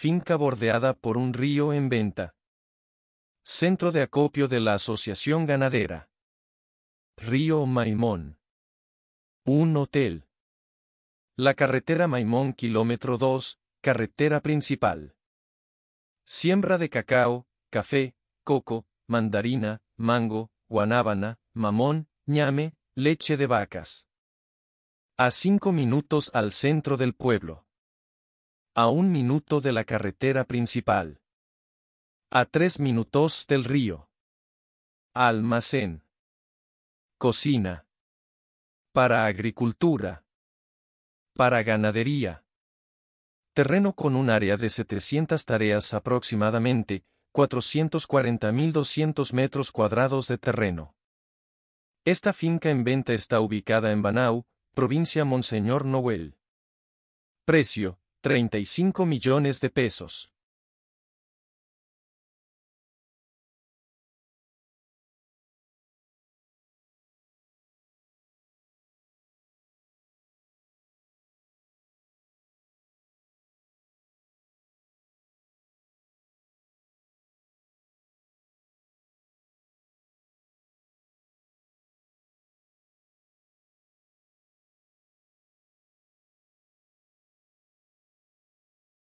finca bordeada por un río en venta. Centro de acopio de la Asociación Ganadera. Río Maimón. Un hotel. La carretera Maimón kilómetro 2, carretera principal. Siembra de cacao, café, coco, mandarina, mango, guanábana, mamón, ñame, leche de vacas. A cinco minutos al centro del pueblo a un minuto de la carretera principal. A tres minutos del río. Almacén. Cocina. Para agricultura. Para ganadería. Terreno con un área de 700 tareas aproximadamente, 440.200 metros cuadrados de terreno. Esta finca en venta está ubicada en Banau, provincia Monseñor Noel. Precio, 35 millones de pesos.